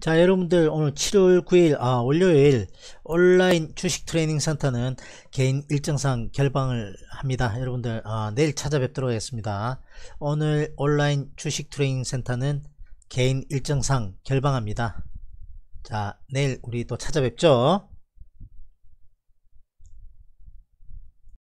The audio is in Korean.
자 여러분들 오늘 7월 9일 아 월요일 온라인 주식 트레이닝 센터는 개인 일정상 결방을 합니다 여러분들 아, 내일 찾아뵙도록 하겠습니다 오늘 온라인 주식 트레이닝 센터는 개인 일정상 결방합니다 자 내일 우리 또 찾아뵙죠